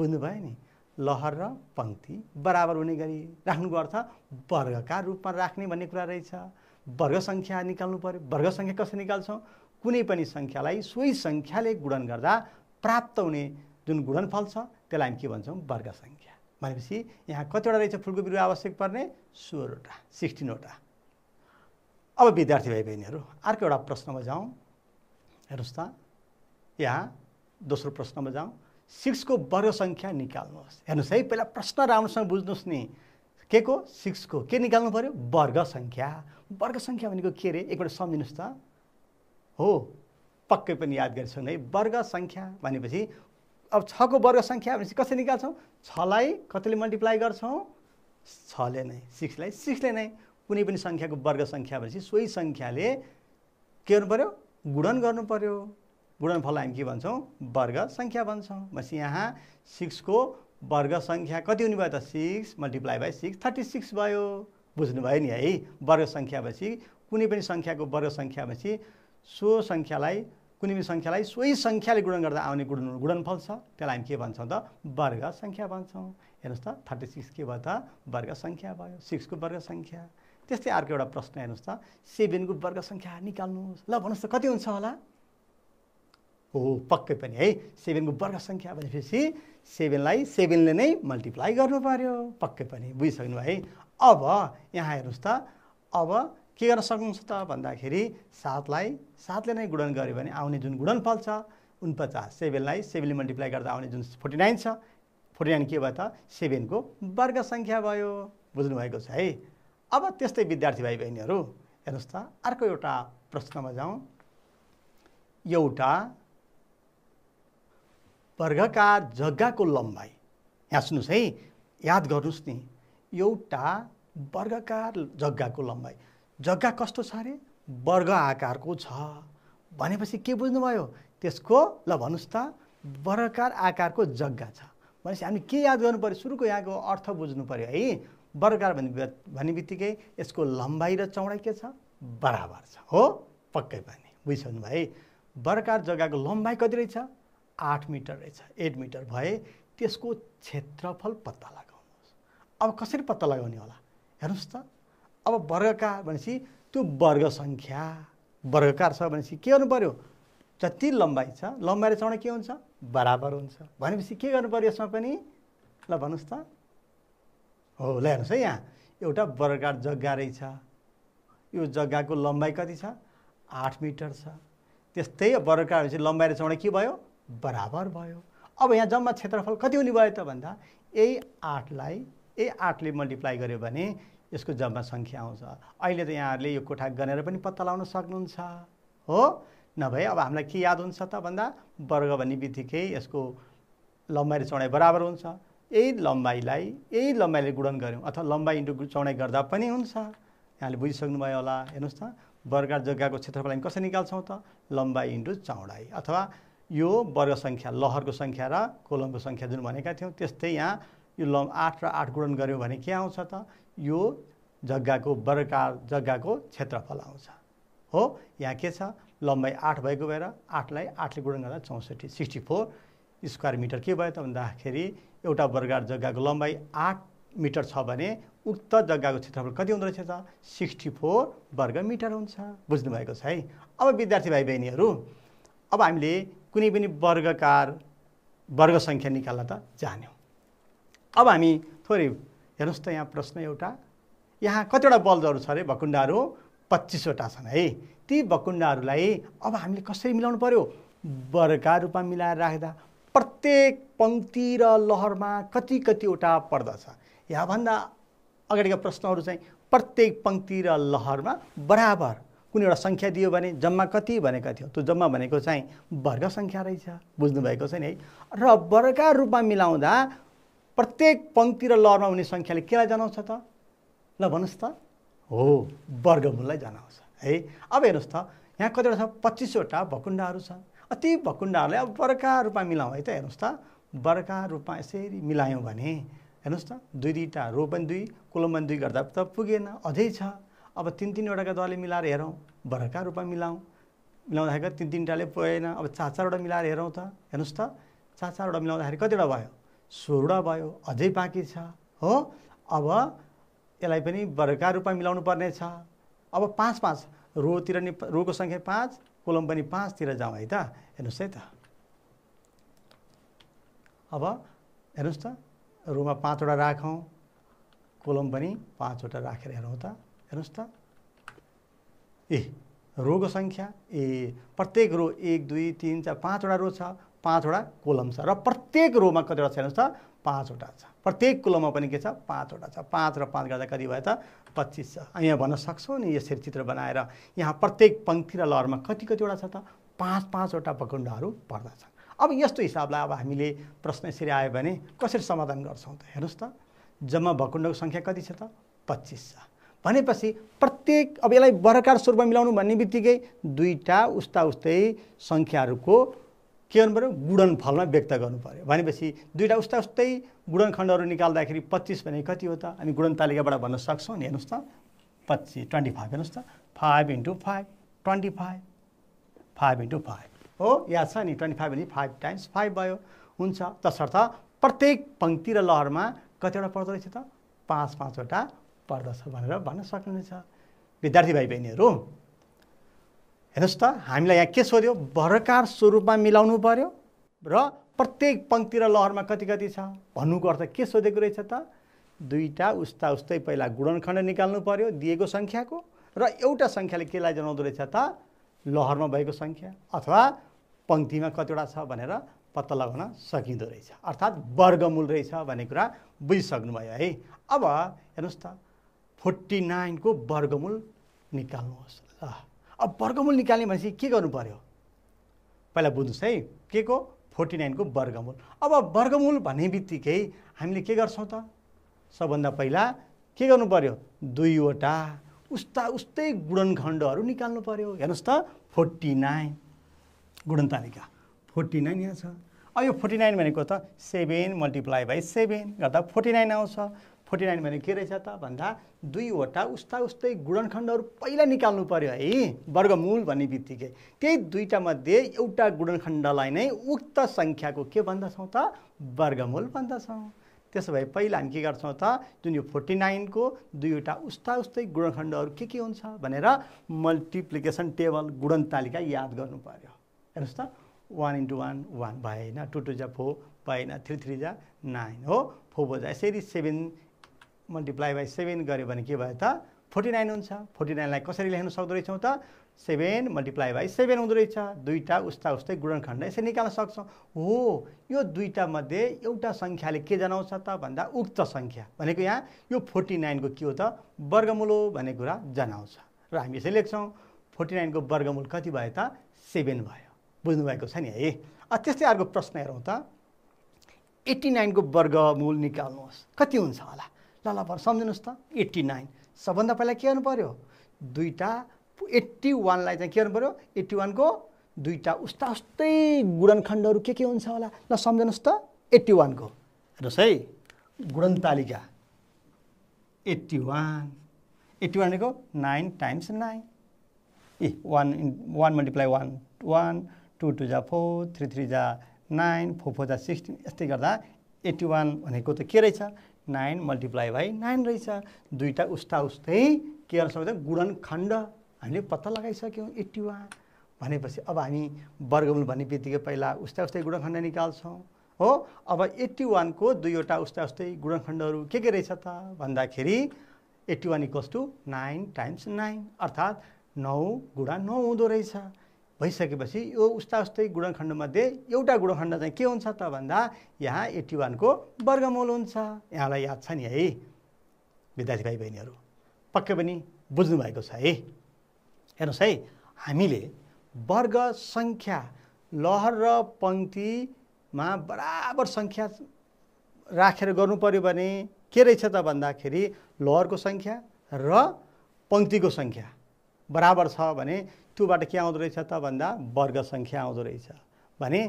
बुझ्नुभयो नि लहर र पङ्क्ति बराबर हुने गरी राख्नुको अर्थ वर्गका रूपमा राख्ने भन्ने कुरा रहेछ वर्ग सङ्ख्या निकाल्नु पऱ्यो वर्ग सङ्ख्या कसरी निकाल्छौँ कुनै पनि सङ्ख्यालाई सोही सङ्ख्याले गुणन गर्दा प्राप्त हुने जुन गुणनफल छ त्यसलाई हामी के भन्छौँ वर्ग सङ्ख्या भनेपछि यहाँ कतिवटा रहेछ फुलको बिरुवा आवश्यक पर्ने सोह्रवटा सिक्सटिनवटा अब विद्यार्थी भाइ बहिनीहरू अर्को एउटा प्रश्नमा जाउँ हेर्नुहोस् त यहाँ दोस्रो प्रश्नमा जाउँ सिक्सको वर्ग सङ्ख्या निकाल्नुहोस् हेर्नुहोस् है पहिला प्रश्न राम्रोसँग बुझ्नुहोस् नि के को सिक्सको के निकाल्नु पऱ्यो वर्ग सङ्ख्या वर्ग सङ्ख्या भनेको के अरे एकपल्ट सम्झिनुहोस् त हो पक्कै पनि याद गरिसक्नु है वर्ग सङ्ख्या भनेपछि अब छको वर्ग सङ्ख्या भनेपछि कसरी निकाल्छौँ छलाई कतिले मल्टिप्लाई गर्छौँ छले नै सिक्सलाई सिक्सले नै कुनै पनि सङ्ख्याको वर्ग सङ्ख्या भनेपछि सोही सङ्ख्याले के गर्नु पऱ्यो गुणन गर्नु पऱ्यो गुणनफललाई हामी के भन्छौँ वर्ग सङ्ख्या भन्छौँ भनेपछि यहाँ सिक्सको वर्ग सङ्ख्या कति हुने भयो त six multiply by six thirty six भयो बुझ्नुभयो नि है वर्ग सङ्ख्या भएपछि कुनै पनि सङ्ख्याको वर्ग सङ्ख्या भएपछि सो सङ्ख्यालाई कुनै पनि सङ्ख्यालाई सोही सङ्ख्याले गुणन गर्दा आउने गुण गुणनफल छ त्यसलाई हामी के भन्छौँ त वर्ग सङ्ख्या भन्छौँ हेर्नुहोस् त थर्टी सिक्स के भयो त वर्ग सङ्ख्या भयो सिक्सको वर्ग सङ्ख्या त्यस्तै अर्को एउटा प्रश्न हेर्नुहोस् त सेभेनको वर्ग सङ्ख्या निकाल्नुहोस् ल भन्नुहोस् त कति हुन्छ होला हो पक्कै पनि है सेभेनको वर्ग सङ्ख्या भनेपछि सेभेनलाई सेभेनले नै मल्टिप्लाई गर्नु पऱ्यो पक्कै पनि बुझिसक्नु है अब यहाँ हेर्नुहोस् त अब के गर्न सक्नुहुन्छ त भन्दाखेरि सातलाई सातले नै गुणन गऱ्यो भने आउने जुन गुणन फल छ उनपचास सेभेनलाई सेभेनले मल्टिप्लाई गर्दा आउने जुन फोर्टी नाइन छ फोर्टी नाइन के भयो त सेभेनको वर्ग सङ्ख्या भयो बुझ्नुभएको छ है अब त्यस्तै विद्यार्थी भाइ बहिनीहरू हेर्नुहोस् त अर्को एउटा प्रश्नमा जाउँ एउटा वर्गकार जग्गाको लम्बाइ यहाँ सुन्नुहोस् है याद गर्नुहोस् नि एउटा वर्गकार जग्गाको लम्बाइ जग्गा कस्तो छ अरे वर्ग आकारको छ भनेपछि के बुझ्नुभयो त्यसको ल भन्नुहोस् त वर्गकार आकारको जग्गा छ भनेपछि हामी के याद गर्नु पऱ्यो सुरुको यहाँको अर्थ बुझ्नु पऱ्यो है वर्गाकार भन्ने भन्ने बित्तिकै यसको लम्बाइ र चौडाइ के छ बराबर छ हो पक्कै पनि बुझिसक्नु भए वर्गाकार जग्गाको लम्बाइ कति रहेछ आठ मिटर रहेछ एट मिटर भए त्यसको क्षेत्रफल पत्ता लगाउनुहोस् अब कसरी पत्ता लगाउने होला हेर्नुहोस् त अब वर्गकार भनेपछि त्यो वर्ग सङ्ख्या वर्गकार छ भनेपछि के गर्नु पऱ्यो जति लम्बाइ छ लम्बाइ र चौडाइ के हुन्छ बराबर हुन्छ भनेपछि के गर्नु पऱ्यो यसमा पनि ल भन्नुहोस् त हो ल हेर्नुहोस् है यहाँ एउटा बर्गाड जग्गा रहेछ यो जग्गाको लम्बाइ कति छ आठ मिटर छ त्यस्तै बर्गाड भनेपछि लम्बाइ र चौडाइ के भयो बराबर भयो अब यहाँ जम्मा क्षेत्रफल कति हुने भयो त भन्दा यही आठलाई यही आठले मल्टिप्लाई गर्यो भने यसको जम्मा सङ्ख्या आउँछ अहिले त यहाँहरूले यो कोठा गनेर पनि पत्ता लगाउन सक्नुहुन्छ हो नभए अब हामीलाई के याद हुन्छ त भन्दा वर्ग भन्ने बित्तिकै यसको लम्बाइ र चौडाइ बराबर हुन्छ यही लम्बाइलाई यही लम्बाइले गुणन गऱ्यौँ अथवा लम्बाइ इन्टु चौडाइ गर्दा पनि हुन्छ यहाँले बुझिसक्नुभयो होला हेर्नुहोस् त वर्ग जग्गाको क्षेत्रफल हामी कसरी निकाल्छौँ त लम्बाइ इन्टु चौडाइ अथवा यो वर्ग सङ्ख्या लहरको सङ्ख्या र कोलमको सङ्ख्या जुन भनेका थियौँ त्यस्तै यहाँ यो लम् आठ र आठ गुणन गऱ्यौँ भने के आउँछ त यो जग्गाको वर्गकार जग्गाको क्षेत्रफल आउँछ हो यहाँ के छ लम्बाइ आठ भएको भएर आठलाई आठले गुणन गर्दा चौसठी सिक्सटी फोर स्क्वायर मिटर के भयो त भन्दाखेरि एउटा वर्गार जग्गाको लम्बाइ आठ मिटर छ भने उक्त जग्गाको क्षेत्रफल कति हुँदो रहेछ त सिक्सटी फोर वर्ग मिटर हुन्छ बुझ्नुभएको छ है अब विद्यार्थी भाइ बहिनीहरू अब हामीले कुनै पनि वर्गकार वर्ग सङ्ख्या निकाल्न त जान्यौँ अब हामी थोरै हेर्नुहोस् त यहाँ प्रश्न एउटा यहाँ कतिवटा बल्बहरू छ अरे भकुन्डाहरू पच्चिसवटा छन् है ती भकुन्डाहरूलाई अब हामीले कसरी मिलाउनु पऱ्यो वर्गका रूपमा मिलाएर राख्दा प्रत्येक पङ्क्ति र लहरमा कति कतिवटा पर्दछ यहाँभन्दा अगाडिका प्रश्नहरू चाहिँ प्रत्येक पङ्क्ति र लहरमा बराबर कुनै एउटा सङ्ख्या दियो भने जम्मा कति भनेका थियो त्यो जम्मा भनेको चाहिँ वर्ग सङ्ख्या रहेछ बुझ्नुभएको छ नि है र वर्गका रूपमा मिलाउँदा प्रत्येक पङ्क्ति र लहरमा हुने सङ्ख्याले केलाई जनाउँछ त ल भन्नुहोस् त हो वर्गमूललाई जनाउँछ है अब हेर्नुहोस् त यहाँ कतिवटा छ पच्चिसवटा भकुण्डाहरू छन् अति भकुण्डाहरूलाई अब बर्खा रूपमा मिलाउँ है त हेर्नुहोस् त बर्खा रूपमा यसरी मिलायौँ भने हेर्नुहोस् त दुई दुईवटा रो पनि दुई पनि दुई गर्दा त पुगेन अझै छ अब तिन तिनवटाको दरले मिलाएर हेरौँ बर्खा रूपमा मिलाउँ मिलाउँदाखेरि तिन तिनवटाले पुगेन अब चार चारवटा मिलाएर हेरौँ त हेर्नुहोस् त चार चारवटा मिलाउँदाखेरि कतिवटा भयो सोह्रवटा भयो अझै बाँकी छ हो अब यसलाई पनि बर्खा रूपमा मिलाउनु पर्नेछ अब पाँच पाँच रोतिर नि रोको सङ्ख्या पाँच कोलम पनि पाँचतिर जाउँ है त हेर्नुहोस् है त अब हेर्नुहोस् त रोमा पाँचवटा राखौँ कोलम पनि पाँचवटा राखेर हेरौँ त हेर्नुहोस् त ए रोको सङ्ख्या ए प्रत्येक रो एक दुई तिन चार पाँचवटा रो छ पाँचवटा कोलम छ र प्रत्येक रोमा कतिवटा छ हेर्नुहोस् त पाँचवटा छ प्रत्येक कुलोमा पनि के छ पाँचवटा छ पाँच र पाँच गर्दा कति भयो त पच्चिस छ यहाँ भन्न सक्छौँ नि यसरी चित्र बनाएर यहाँ प्रत्येक पङ्क्ति र लहरमा कति कतिवटा छ त पाँच पाँचवटा भकुण्डहरू पर्दछन् अब यस्तो हिसाबलाई अब हामीले प्रश्न यसरी आयो भने कसरी समाधान गर्छौँ त हेर्नुहोस् त जम्मा भकुण्डको सङ्ख्या कति छ त पच्चिस छ भनेपछि प्रत्येक अब यसलाई वर्गाकार स्वरूपमा मिलाउनु भन्ने बित्तिकै दुईवटा उस्ता उस्तै सङ्ख्याहरूको के गर्नु पऱ्यो गुणनफलमा व्यक्त गर्नु पऱ्यो भनेपछि दुईवटा उस्ता उस्तै गुणनखण्डहरू निकाल्दाखेरि पच्चिस भने कति हो त हामी गुणन तालिकाबाट भन्न सक्छौँ नि हेर्नुहोस् त पच्चिस ट्वेन्टी फाइभ हेर्नुहोस् त five into five twenty five five into five हो याद छ नि ट्वेन्टी फाइभ भने फाइभ टाइम्स फाइभ भयो हुन्छ तसर्थ प्रत्येक पङ्क्ति र लहरमा कतिवटा पर्दो रहेछ त पाँच पाँचवटा पर्दछ भनेर भन्न सक्नुहुनेछ विद्यार्थी भाइ बहिनीहरू हेर्नुहोस् त हामीलाई यहाँ के सोध्यो भरकार स्वरूपमा मिलाउनु पर्यो र प्रत्येक पङ्क्ति र लहरमा कति कति छ भन्नुको अर्थ के सोधेको रहेछ त दुईवटा उस्ता उस्तै पहिला गुणनखण्ड निकाल्नु पर्यो दिएको सङ्ख्याको र एउटा सङ्ख्याले केलाई जनाउँदो रहेछ त लहरमा भएको सङ्ख्या अथवा पङ्क्तिमा कतिवटा छ भनेर पत्ता लगाउन सकिँदो रहेछ अर्थात् वर्गमूल रहेछ भन्ने कुरा बुझिसक्नुभयो है अब हेर्नुहोस् त फोर्टी नाइनको वर्गमूल निकाल्नुहोस् ल अब वर्गमूल निकाल्ने भनेपछि के गर्नु पऱ्यो पहिला बुझ्नुहोस् है के को फोर्टी नाइनको वर्गमूल अब वर्गमूल भन्ने बित्तिकै हामीले के गर्छौँ त सबभन्दा पहिला के गर्नु पऱ्यो दुईवटा उस्ता उस्तै गुणनखण्डहरू निकाल्नु पऱ्यो हेर्नुहोस् त फोर्टी नाइन गुणन तालिका फोर्टी नाइन यहाँ छ अब यो फोर्टी नाइन भनेको त सेभेन मल्टिप्लाई बाई सेभेन गर्दा फोर्टी नाइन आउँछ फोर्टी नाइन भने के रहेछ त भन्दा दुईवटा उस्ता उस्तै गुणनखण्डहरू पहिला निकाल्नु पऱ्यो है वर्गमूल भन्ने बित्तिकै त्यही मध्ये एउटा गुणनखण्डलाई नै उक्त सङ्ख्याको के भन्दछौँ त वर्गमूल भन्दछौँ त्यसो भए पहिला हामी के गर्छौँ त जुन यो फोर्टी नाइनको दुईवटा उस्ता उस्तै गुणखण्डहरू के के हुन्छ भनेर मल्टिप्लिकेसन टेबल गुणन तालिका याद गर्नु पऱ्यो हेर्नुहोस् त वान इन्टु वान वान भएन टु टु जा फोर भएन थ्री थ्री जा नाइन हो फोर जा यसरी सेभेन मल्टिप्लाई बाई सेभेन गऱ्यो भने के भयो त फोर्टी नाइन हुन्छ फोर्टी नाइनलाई कसरी लेख्न सक्दो रहेछौँ त सेभेन मल्टिप्लाई बाई सेभेन हुँदो रहेछ दुईवटा उस्ता उस्तै गुणनखण्ड यसरी निकाल्न सक्छौँ हो यो मध्ये एउटा सङ्ख्याले के जनाउँछ त भन्दा उक्त सङ्ख्या भनेको यहाँ यो फोर्टी नाइनको के हो त वर्गमूल हो भन्ने कुरा जनाउँछ र हामी यसरी लेख्छौँ फोर्टी नाइनको वर्गमूल कति भयो त सेभेन भयो बुझ्नुभएको छ नि है त्यस्तै अर्को प्रश्न हेरौँ त एट्टी नाइनको वर्गमूल निकाल्नुहोस् कति हुन्छ होला ल ल भर सम्झिनुहोस् त एट्टी नाइन सबभन्दा पहिला के गर्नु पऱ्यो दुईवटा एट्टी वानलाई चाहिँ के गर्नु पऱ्यो एट्टी वानको दुईवटा उस्ता उस्तै गुणनखण्डहरू के के हुन्छ होला ल सम्झिनुहोस् त एट्टी वानको हेर्नुहोस् है गुणन तालिका एट्टी वान एट्टी वान भनेको नाइन टाइम्स नाइन ए one one multiply one one two two जा फोर थ्री थ्री जा नाइन फोर फोर जा सिक्सटिन यस्तै गर्दा एट्टी वान भनेको त के रहेछ नाइन मल्टिप्लाई बाई नाइन रहेछ दुईवटा उस्ता उस्तै के गर्नु सक्छ गुणनखण्ड हामीले पत्ता लगाइसक्यौँ एट्टी वान भनेपछि अब हामी वर्गमूल भन्ने बित्तिकै पहिला उस्ता उस्तै गुणनखण्ड निकाल्छौँ हो अब एट्टी वानको दुईवटा उस्ता उस्तै गुणनखण्डहरू के के रहेछ त भन्दाखेरि eighty one equals to nine times nine अर्थात् नौ गुणा नौ हुँदो रहेछ भइसकेपछि यो उस्ता उस्तै गुणखण्डमध्ये एउटा गुणखण्ड चाहिँ के हुन्छ त भन्दा यहाँ एट्टी वानको वर्गमूल हुन्छ यहाँलाई याद छ नि है विद्यार्थी भाइ बहिनीहरू पक्कै पनि बुझ्नुभएको छ है हेर्नुहोस् है हामीले वर्ग सङ्ख्या लहर र पङ्क्तिमा बराबर सङ्ख्या राखेर गर्नु पऱ्यो भने के रहेछ त भन्दाखेरि लहरको सङ्ख्या र पङ्क्तिको सङ्ख्या बराबर छ भने त्योबाट के आउँदो रहेछ त भन्दा वर्ग सङ्ख्या आउँदो रहेछ भने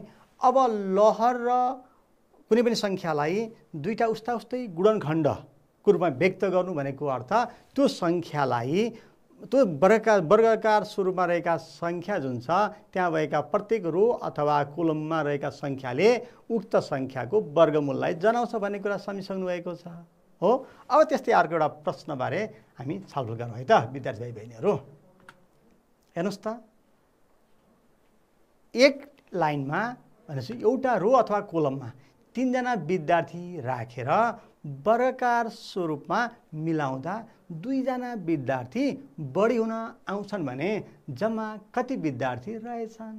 अब लहर र कुनै पनि सङ्ख्यालाई दुईवटा उस्ता उस्तै गुणनखण्डको रूपमा व्यक्त गर्नु भनेको अर्थ त्यो सङ्ख्यालाई त्यो वर्गका वर्गकार स्वरूपमा रहेका सङ्ख्या जुन छ त्यहाँ भएका प्रत्येक रो अथवा कोलममा रहेका सङ्ख्याले उक्त सङ्ख्याको वर्गमूललाई जनाउँछ भन्ने कुरा समिसक्नु भएको छ हो अब त्यस्तै अर्को एउटा प्रश्नबारे हामी छलफल गरौँ है त विद्यार्थी भाइ बहिनीहरू हेर्नुहोस् त एक लाइनमा भनेपछि एउटा रो अथवा कोलममा तिनजना विद्यार्थी राखेर रा, स्वरूपमा मिलाउँदा दुईजना विद्यार्थी बढी हुन आउँछन् भने जम्मा कति विद्यार्थी रहेछन्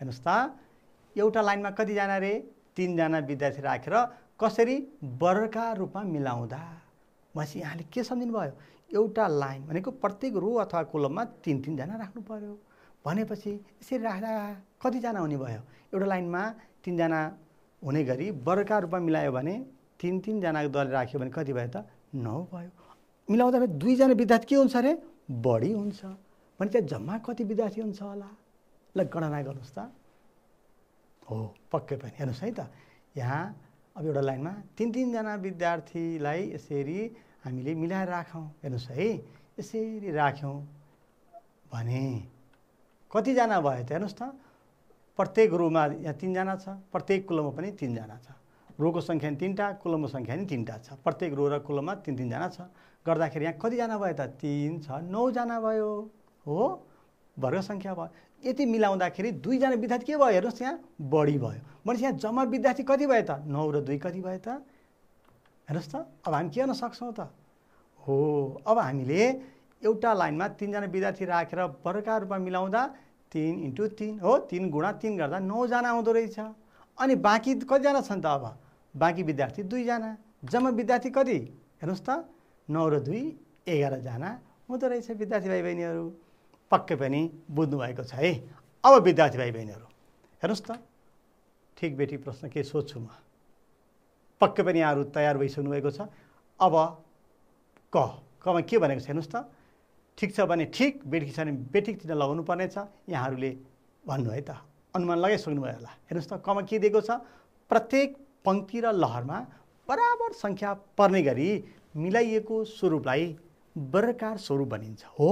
हेर्नुहोस् त एउटा लाइनमा कतिजना रे तिनजना विद्यार्थी राखेर रा, कसरी वर्गाकार रूपमा मिलाउँदा भनेपछि यहाँले के सम्झिनु भयो एउटा लाइन भनेको प्रत्येक रो अथवा कोलममा तिन तिनजना राख्नु पऱ्यो भनेपछि यसरी राख्दा कतिजना हुने भयो एउटा लाइनमा तिनजना हुने गरी वर्गका रूपमा मिलायो भने तिन तिनजनाको दल राख्यो भने कति भयो त नौ भयो मिलाउँदा पनि दुईजना विद्यार्थी के हुन्छ अरे बढी हुन्छ भने त्यहाँ जम्मा कति विद्यार्थी हुन्छ होला ल गणना गर्नुहोस् त हो पक्कै पनि हेर्नुहोस् है त यहाँ अब एउटा लाइनमा तिन तिनजना विद्यार्थीलाई यसरी हामीले मिलाएर राखौँ हेर्नुहोस् है यसरी राख्यौँ भने कतिजना भयो त हेर्नुहोस् त प्रत्येक रोमा यहाँ तिनजना छ प्रत्येक कुलोमा पनि तिनजना छ रोको सङ्ख्या नि तिनवटा कुलमको सङ्ख्या नि तिनवटा छ प्रत्येक रो र कुलोमा तिन तिनजना छ गर्दाखेरि यहाँ कतिजना भयो त तिन छ नौजना भयो हो वर्ग सङ्ख्या भयो यति मिलाउँदाखेरि दुईजना विद्यार्थी के भयो हेर्नुहोस् यहाँ बढी भयो भनेपछि यहाँ जम्मा विद्यार्थी कति भयो त नौ र दुई कति भयो त हेर्नुहोस् त अब हामी के गर्न सक्छौँ त हो अब हामीले एउटा लाइनमा तिनजना विद्यार्थी राखेर वर्गका रूपमा मिलाउँदा तिन इन्टु तिन हो तिन गुणा तिन गर्दा नौजना आउँदो रहेछ अनि बाँकी कतिजना छन् त अब बाँकी विद्यार्थी दुईजना जम्मा विद्यार्थी कति हेर्नुहोस् त नौ र दुई एघारजना हुँदो रहेछ विद्यार्थी भाइ बहिनीहरू पक्कै पनि बुझ्नुभएको छ है अब विद्यार्थी भाइ बहिनीहरू हेर्नुहोस् त ठिक बेठी प्रश्न के सोध्छु म पक्कै पनि यहाँहरू तयार भइसक्नु भएको छ अब क कमा के भनेको छ हेर्नुहोस् त ठिक छ भने ठिक बेठी छ भने बेठिक चिन्ह लगाउनु पर्नेछ यहाँहरूले भन्नु है त अनुमान लगाइसक्नु लगाइसक्नुभयो होला हेर्नुहोस् त कमा के दिएको छ प्रत्येक पङ्क्ति र लहरमा बराबर सङ्ख्या पर्ने गरी मिलाइएको स्वरूपलाई बरकार स्वरूप भनिन्छ हो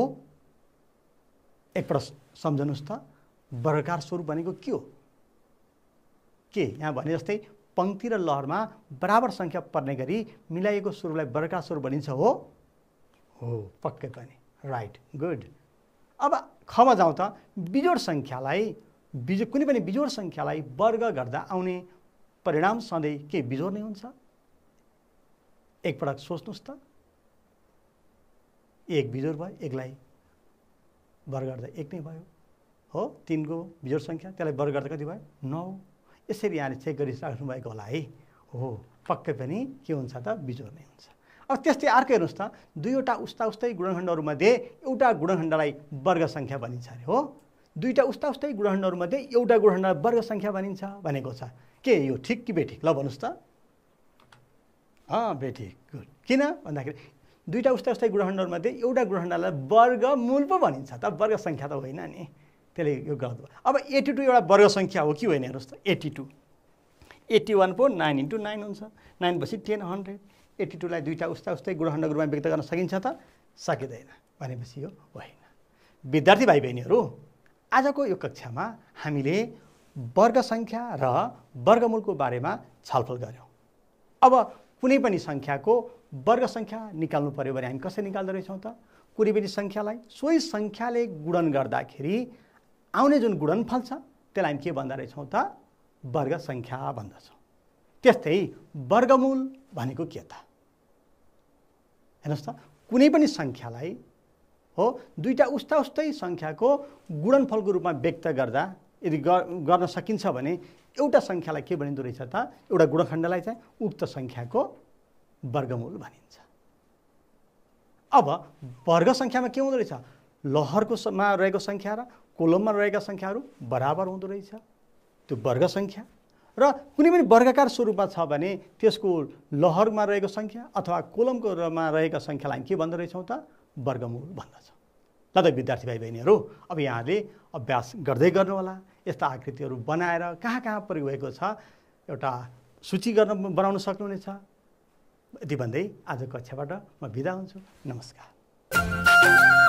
एकपल्ट सम्झनुहोस् त वर्गाकार स्वरूप भनेको के हो के यहाँ भने जस्तै पङ्क्ति र लहरमा बराबर सङ्ख्या पर्ने गरी मिलाइएको स्वरूपलाई वर्गाकार स्वरूप भनिन्छ हो हो पक्कै पनि राइट गुड अब खमा जाउँ त बिजोड सङ्ख्यालाई बिजो कुनै पनि बिजोड सङ्ख्यालाई वर्ग गर्दा आउने परिणाम सधैँ के बिजोड नै हुन्छ एकपटक सोच्नुहोस् त एक बिजोड भयो एकलाई वर्ग गर्दा एक नै भयो हो तिनको बिजोड सङ्ख्या त्यसलाई वर्ग गर्दा कति भयो नौ यसरी यहाँले चेक गरिसक्नु भएको होला है हो पक्कै पनि के हुन्छ त बिजोड नै हुन्छ अब त्यस्तै अर्को हेर्नुहोस् त दुईवटा उस्ता उस्तै गुणखण्डहरूमध्ये एउटा गुणखण्डलाई वर्ग सङ्ख्या भनिन्छ अरे हो दुईवटा उस्ता उस्तै गुणखण्डहरूमध्ये एउटा गुणखण्डलाई वर्ग सङ्ख्या भनिन्छ भनेको छ के यो ठिक कि बेठिक ल भन्नुहोस् त अँ बेठिक गुड किन भन्दाखेरि दुईवटा उस्ता उस्तै ग्रहणहरूमध्ये एउटा ग्रहणलाई वर्ग मूल पो भनिन्छ त वर्ग सङ्ख्या त होइन नि त्यसले यो गलत भयो अब एटी टू एउटा वर्ग सङ्ख्या हो कि होइन हेर्नुहोस् त एटी टू एट्टी वान पो नाइन इन्टु नाइन हुन्छ नाइन पछि टेन हन्ड्रेड एट्टी टूलाई दुईवटा उस्ता उस्तै ग्रहणको रूपमा व्यक्त गर्न सकिन्छ त सकिँदैन भनेपछि यो होइन विद्यार्थी भाइ बहिनीहरू आजको यो कक्षामा हामीले वर्ग सङ्ख्या र वर्गमूलको बारेमा छलफल गऱ्यौँ अब कुनै पनि सङ्ख्याको वर्ग सङ्ख्या निकाल्नु पऱ्यो भने हामी कसरी निकाल्दो रहेछौँ त कुनै पनि सङ्ख्यालाई सोही सङ्ख्याले गुणन गर्दाखेरि आउने जुन गुणनफल छ त्यसलाई हामी के भन्दा रहेछौँ त वर्ग सङ्ख्या भन्दछौँ त्यस्तै वर्गमूल भनेको के त हेर्नुहोस् त कुनै पनि सङ्ख्यालाई हो दुईवटा उस्ता उस्तै सङ्ख्याको गुणनफलको रूपमा व्यक्त गर्दा यदि गर्न सकिन्छ भने एउटा सङ्ख्यालाई के भनिँदो रहेछ त एउटा गुणखण्डलाई चाहिँ उक्त सङ्ख्याको वर्गमूल भनिन्छ अब वर्ग सङ्ख्यामा के हुँदो रहेछ लहरकोमा रहेको सङ्ख्या र कोलममा रहेका सङ्ख्याहरू बराबर हुँदो रहेछ त्यो वर्ग सङ्ख्या र कुनै पनि वर्गकार स्वरूपमा छ भने त्यसको लहरमा रहेको सङ्ख्या अथवा कोलमकोमा रहेका सङ्ख्यालाई हामी के भन्दोरहेछौँ त वर्गमूल भन्दछौँ ल त विद्यार्थी भाइ बहिनीहरू अब यहाँले अभ्यास गर्दै गर्नुहोला यस्ता आकृतिहरू बनाएर कहाँ कहाँ प्रयोग भएको छ एउटा सूची गर्न बनाउन सक्नुहुनेछ यति भन्दै आज कक्षाबाट म बिदा हुन्छु नमस्कार